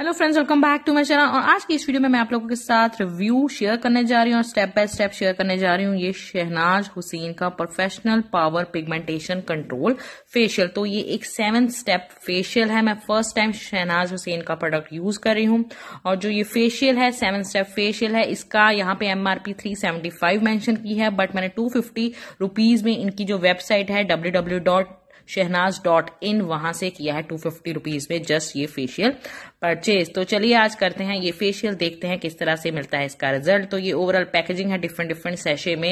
hello friends welcome back to my channel और आज की इस वीडियो में मैं आप लोगों के साथ रिव्यू शेयर करने जा रही हूँ और स्टेप बाय स्टेप शेयर करने जा रही हूँ ये शहनाज हुसैन का professional power pigmentation control facial तो ये एक सेवन स्टेप फेशियल है मैं फर्स्ट टाइम शहनाज हुसैन का प्रोडक्ट यूज कर रही हूँ और जो ये फेशियल है सेवन स्टेप फेशियल है इसका यहाँ पे एम आर की है बट मैंने टू फिफ्टी में इनकी जो वेबसाइट है डब्ल्यू शहनाज डॉट इन वहां से किया है टू फिफ्टी रुपीज में जस्ट ये फेशियल परचेज तो चलिए आज करते हैं ये फेशियल देखते हैं किस तरह से मिलता है इसका रिजल्ट तो ये ओवरऑल पैकेजिंग है डिफरेंट डिफरेंट सेशे में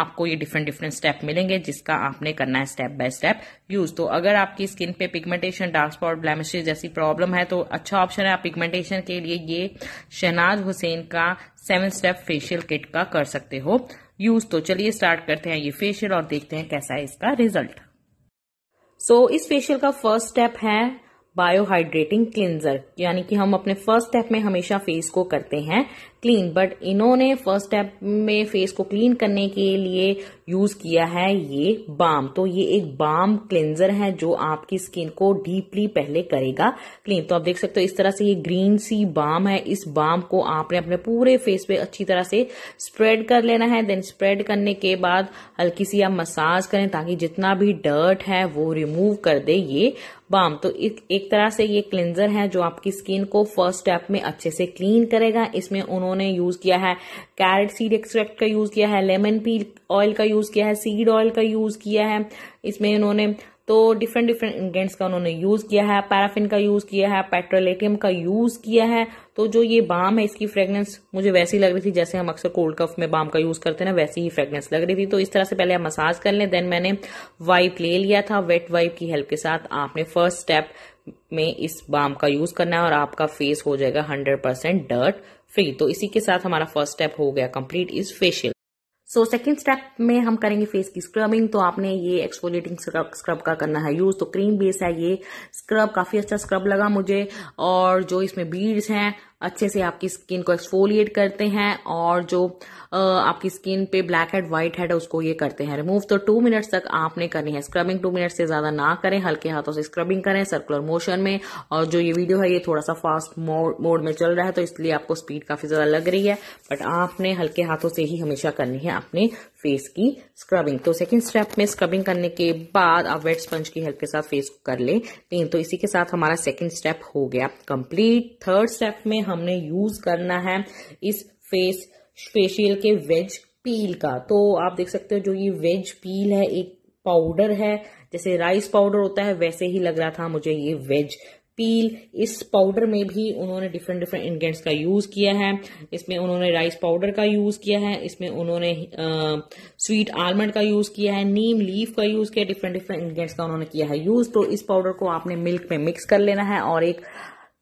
आपको ये डिफरेंट डिफरेंट स्टेप मिलेंगे जिसका आपने करना है स्टेप बाय स्टेप यूज तो अगर आपकी स्किन पे पिगमेंटेशन डार्क स्पॉट ब्लैमिशेज जैसी प्रॉब्लम है तो अच्छा ऑप्शन है आप पिगमेंटेशन के लिए ये शहनाज हुसैन का सेवन स्टेप फेशियल किट का कर सकते हो यूज तो चलिए स्टार्ट करते हैं ये फेशियल और देखते हैं कैसा है इसका रिजल्ट सो so, इस फेशियल का फर्स्ट स्टेप है बायोहाइड्रेटिंग क्लिनजर यानी कि हम अपने फर्स्ट स्टेप में हमेशा फेस को करते हैं क्लीन बट इन्होंने फर्स्ट स्टेप में फेस को क्लीन करने के लिए यूज किया है ये बाम तो ये एक बाम क्लिनजर है जो आपकी स्किन को डीपली पहले करेगा क्लीन तो आप देख सकते हो इस तरह से ये ग्रीन सी बाम है इस बाम को आपने अपने पूरे फेस पे अच्छी तरह से स्प्रेड कर लेना है देन स्प्रेड करने के बाद हल्की सी आप मसाज करें ताकि जितना भी डर्ट है वो रिमूव कर दे ये बाम तो एक, एक तरह से ये क्लिनजर है जो आपकी स्किन को फर्स्ट स्टेप में अच्छे से क्लीन करेगा इसमें उन्होंने यूज किया है कैरेट सीड एक्सट्रैक्ट का यूज किया है लेमन पील ऑयल का यूज किया है सीड ऑयल का यूज किया है इसमें इन्होंने तो डिफरेंट डिफरेंट इंग्रेडिएंट्स का उन्होंने यूज किया है पैराफिन का यूज किया है पेट्रोलेटियम का यूज किया है तो जो ये बाम है इसकी फ्रेग्रेंस मुझे वैसी लग रही थी जैसे हम अक्सर कोल्ड कफ में बाम का यूज करते हैं ना वैसी ही फ्रेग्रेंस लग रही थी तो इस तरह से पहले आप मसाज कर लें देन मैंने वाइप ले लिया था वेट वाइप की हेल्प के साथ आपने फर्स्ट स्टेप में इस बाम का यूज करना है और आपका फेस हो जाएगा हंड्रेड परसेंट डर्ट फ्री तो इसी के साथ हमारा फर्स्ट स्टेप हो गया complete is facial so second step में हम करेंगे फेस की स्क्रबिंग तो आपने ये एक्सफोलिएटिंग स्क्रब का करना है यूज तो क्रीम बेस है ये स्क्रब काफी अच्छा स्क्रब लगा मुझे और जो इसमें बीड्स हैं अच्छे से आपकी स्किन को एक्सफोलिएट करते हैं और जो आपकी स्किन पे ब्लैक हेड व्हाइट हेड है उसको ये करते हैं रिमूव तो टू मिनट्स तक आपने करनी है स्क्रबिंग टू मिनट से ज्यादा ना करें हल्के हाथों से स्क्रबिंग करें सर्कुलर मोशन में और जो ये वीडियो है ये थोड़ा सा फास्ट मोड में चल रहा है तो इसलिए आपको स्पीड काफी ज्यादा लग रही है बट आपने हल्के हाथों से ही हमेशा करनी है अपने फेस की स्क्रबिंग तो सेकेंड स्टेप में स्क्रबिंग करने के बाद आप वेट स्पंज की हेल्प के साथ फेस को कर लें तो इसी के साथ हमारा सेकेंड स्टेप हो गया कंप्लीट थर्ड स्टेप में हमने यूज करना है इस फेस फेशियल के वेज पील का तो आप देख सकते हो जो ये वेज पील है एक पाउडर है जैसे राइस पाउडर होता है वैसे ही लग रहा था मुझे ये वेज पील इस पाउडर में भी उन्होंने डिफरेंट डिफरेंट इंग्रेडिएंट्स का यूज किया है इसमें उन्होंने राइस पाउडर का यूज किया है इसमें उन्होंने आ, स्वीट आलमंड का यूज किया है नीम लीफ का यूज किया डिफरेंट डिफरेंट इंग्रेडिएंट्स का उन्होंने किया है यूज तो इस पाउडर को आपने मिल्क में मिक्स कर लेना है और एक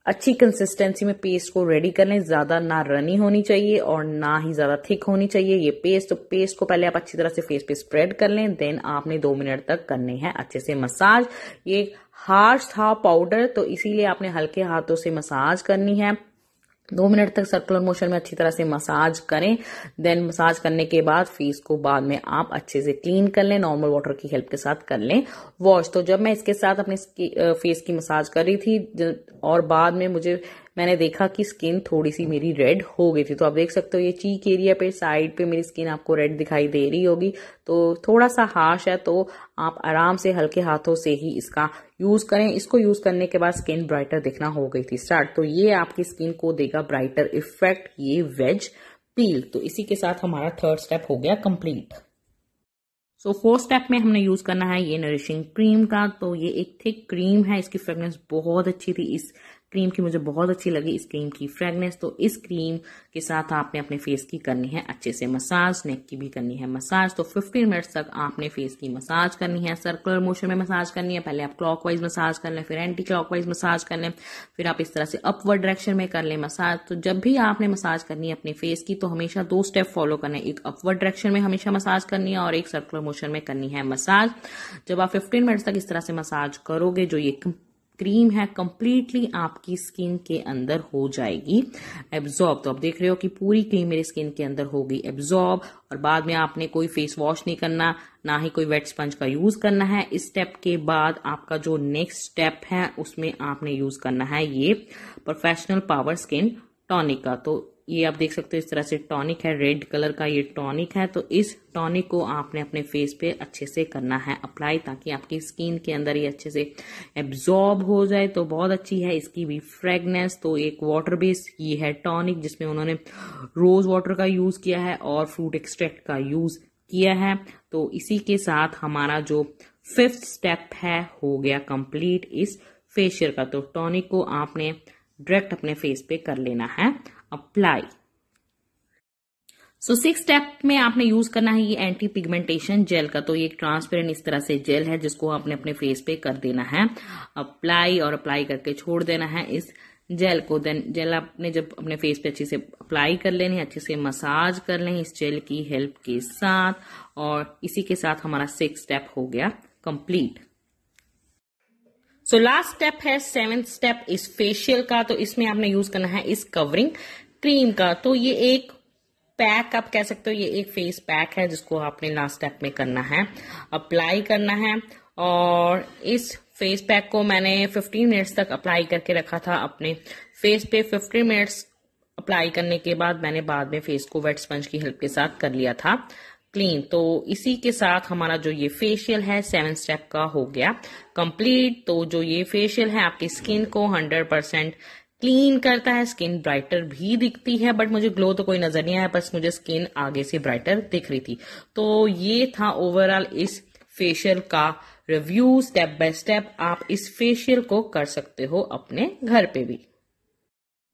अच्छी कंसिस्टेंसी में पेस्ट को रेडी कर लें ज्यादा ना रनी होनी चाहिए और ना ही ज्यादा थिक होनी चाहिए ये पेस्ट तो पेस्ट को पहले आप अच्छी तरह से फेस पे स्प्रेड कर लें देन आपने दो मिनट तक करने हैं अच्छे से मसाज ये हार्श था पाउडर तो इसीलिए आपने हल्के हाथों से मसाज करनी है दो मिनट तक सर्कुलर मोशन में अच्छी तरह से मसाज करें देन मसाज करने के बाद फेस को बाद में आप अच्छे से क्लीन कर लें नॉर्मल वाटर की हेल्प के साथ कर लें वॉश तो जब मैं इसके साथ अपने फेस की मसाज कर रही थी और बाद में मुझे मैंने देखा कि स्किन थोड़ी सी मेरी रेड हो गई थी तो आप देख सकते हो ये चीक एरिया पे साइड पे मेरी स्किन आपको रेड दिखाई दे रही होगी तो थोड़ा सा हार्श है तो आप आराम से हल्के हाथों से ही इसका यूज करें इसको यूज करने के बाद स्किन ब्राइटर दिखना हो गई थी स्टार्ट तो ये आपकी स्किन को देगा ब्राइटर इफेक्ट ये वेज पील तो इसी के साथ हमारा थर्ड स्टेप हो गया कंप्लीट सो फोर्थ स्टेप में हमने यूज करना है ये नरिशिंग क्रीम का तो ये एक थिक क्रीम है इसकी फ्रेग्रेंस बहुत अच्छी थी इस क्रीम की मुझे बहुत अच्छी लगी इस क्रीम की फ्रेगनेस तो इस क्रीम के साथ आपने अपने फेस की करनी है अच्छे से मसाज नेक की भी करनी है मसाज तो 15 मिनट्स तक आपने फेस की मसाज करनी है सर्कुलर मोशन में मसाज करनी है पहले आप क्लॉकवाइज मसाज कर लें फिर एंटी क्लॉकवाइज मसाज कर लें फिर आप इस तरह से अपवर्ड डायरेक्शन में कर लें मसाज तो जब भी आपने मसाज करनी है अपने फेस की तो हमेशा दो स्टेप फॉलो करना है एक अपवर्ड डायरेक्शन में हमेशा मसाज करनी है और एक सर्कुलर मोशन में करनी है मसाज जब आप फिफ्टीन मिनट्स तक इस तरह से मसाज करोगे जो ये क्रीम है कंप्लीटली आपकी स्किन के अंदर हो जाएगी एब्जॉर्ब तो आप देख रहे हो कि पूरी क्रीम मेरी स्किन के अंदर होगी एब्जॉर्ब और बाद में आपने कोई फेस वॉश नहीं करना ना ही कोई वेट स्पंज का यूज करना है इस स्टेप के बाद आपका जो नेक्स्ट स्टेप है उसमें आपने यूज करना है ये प्रोफेशनल पावर स्किन टॉनिक का तो ये आप देख सकते हो इस तरह से टॉनिक है रेड कलर का ये टॉनिक है तो इस टॉनिक को आपने अपने फेस पे अच्छे से करना है अप्लाई ताकि आपकी स्किन के अंदर ये अच्छे से एब्जॉर्ब हो जाए तो बहुत अच्छी है इसकी भी फ्रेगनेस तो एक वाटर बेस ये है टॉनिक जिसमें उन्होंने रोज वाटर का यूज किया है और फ्रूट एक्सट्रैक्ट का यूज किया है तो इसी के साथ हमारा जो फिफ्थ स्टेप है हो गया कंप्लीट इस फेशियल का तो टॉनिक को आपने डायरेक्ट अपने फेस पे कर लेना है अप्लाई सो सिक्स स्टेप में आपने यूज करना है ये एंटी पिगमेंटेशन जेल का तो ये ट्रांसपेरेंट इस तरह से जेल है जिसको आपने अपने फेस पे कर देना है अप्लाई और अप्लाई करके छोड़ देना है इस जेल को देन जेल आपने जब अपने फेस पे अच्छे से अप्लाई कर लेनी अच्छे से मसाज कर लें इस जेल की हेल्प के साथ और इसी के साथ हमारा सिक्स स्टेप हो गया कंप्लीट सो लास्ट स्टेप है सेवेंथ स्टेप इस फेशियल का तो इसमें आपने यूज करना है इस कवरिंग क्रीम का तो ये एक पैक आप कह सकते हो ये एक फेस पैक है जिसको आपने लास्ट स्टेप में करना है अप्लाई करना है और इस फेस पैक को मैंने 15 मिनट्स तक अप्लाई करके रखा था अपने फेस पे 15 मिनट्स अप्लाई करने के बाद मैंने बाद में फेस को वेट स्पंज की हेल्प के साथ कर लिया था एक्सप्लेन तो इसी के साथ हमारा जो ये फेशियल है सेवन स्टेप का हो गया कंप्लीट तो जो ये फेशियल है आपकी स्किन को हंड्रेड परसेंट क्लीन करता है स्किन ब्राइटर भी दिखती है बट मुझे ग्लो तो कोई नजर नहीं आया बस मुझे स्किन आगे से ब्राइटर दिख रही थी तो ये था ओवरऑल इस फेशियल का रिव्यू स्टेप बाय स्टेप आप इस फेशियल को कर सकते हो अपने घर पे भी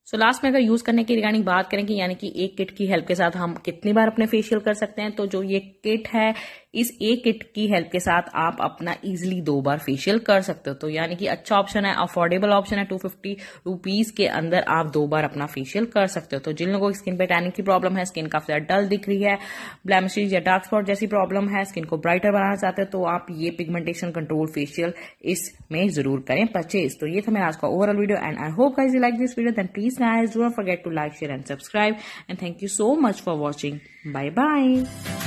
सो लास्ट में अगर यूज करने की रिगार्डिंग बात करें कि यानी कि एक किट की हेल्प के साथ हम कितनी बार अपने फेशियल कर सकते हैं तो जो ये किट है इस एक किट की हेल्प के साथ आप अपना इजिली दो बार फेशियल कर सकते हो तो यानी कि अच्छा ऑप्शन है अफोर्डेबल ऑप्शन है टू फिफ्टी रुपीज के अंदर आप दो बार अपना फेशियल कर सकते हो तो जिन लोगों की स्किन पे टैनिंग की प्रॉब्लम है स्किन काफी ज्यादा डल दिख रही है ब्लैमिशीज या डार्क स्पॉट जैसी प्रॉब्लम है स्किन को ब्राइटर बनाना चाहते हो तो आप ये पिगमेंटेशन कंट्रोल फेशियल इसमें जरूर करें परचेज तो ये था मेरा आज का overall video and I hope guys you like this video then please nice don't forget to like share and subscribe and thank you so much for watching bye bye